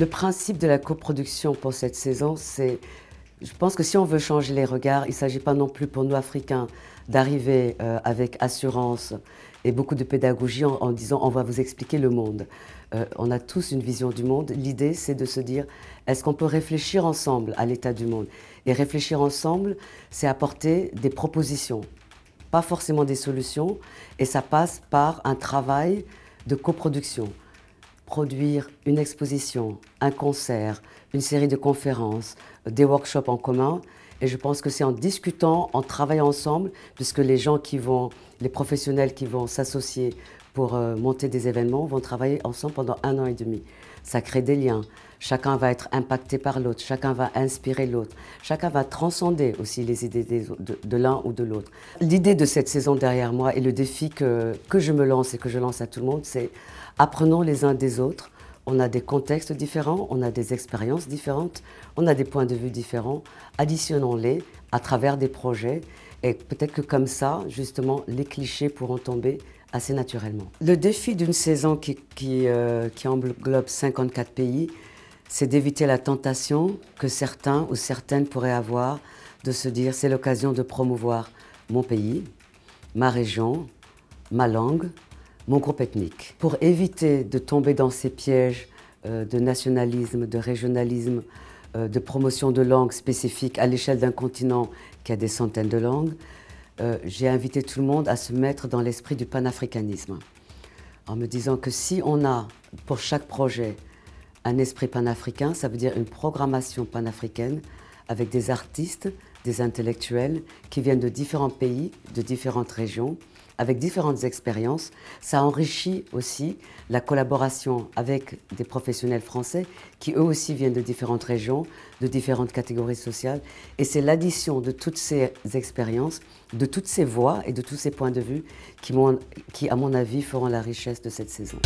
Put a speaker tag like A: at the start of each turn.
A: Le principe de la coproduction pour cette saison, c'est, je pense que si on veut changer les regards, il ne s'agit pas non plus pour nous Africains d'arriver euh, avec assurance et beaucoup de pédagogie en, disant on va vous expliquer le monde. Euh, on a tous une vision du monde. L'idée, c'est de se dire est-ce qu'on peut réfléchir ensemble à l'état du monde Et réfléchir ensemble, c'est apporter des propositions pas forcément des solutions, et ça passe par un travail de coproduction. Produire une exposition, un concert, une série de conférences, des workshops en commun, et je pense que c'est en discutant, en travaillant ensemble, puisque les gens qui vont, les professionnels qui vont s'associer pour euh, monter des événements vont travailler ensemble pendant un an et demi. Ça crée des liens. Chacun va être impacté par l'autre, chacun va inspirer l'autre, chacun va transcender aussi les idées de, l'un ou de l'autre. L'idée de cette saison derrière moi et le défi que je me lance et que je lance à tout le monde, c'est apprenons les uns des autres, on a des contextes différents, on a des expériences différentes, on a des points de vue différents. Additionnons-les à travers des projets et peut-être que comme ça, justement, les clichés pourront tomber assez naturellement. Le défi d'une saison qui, qui, euh, qui englobe 54 pays, c'est d'éviter la tentation que certains ou certaines pourraient avoir de se dire c'est l'occasion de promouvoir mon pays, ma région, ma langue, mon groupe ethnique. Pour éviter de tomber dans ces pièges euh, de nationalisme, de régionalisme, euh, de promotion de langues spécifiques à l'échelle d'un continent qui a des centaines de langues, euh, j'ai invité tout le monde à se mettre dans l'esprit du panafricanisme, en me disant que si on a pour chaque projet un esprit panafricain, ça veut dire une programmation panafricaine avec des artistes, des intellectuels qui viennent de différents pays, de différentes régions, avec différentes expériences, ça enrichit aussi la collaboration avec des professionnels français qui eux aussi viennent de différentes régions, de différentes catégories sociales. Et c'est l'addition de toutes ces expériences, de toutes ces voix et de tous ces points de vue qui, à mon avis, feront la richesse de cette saison.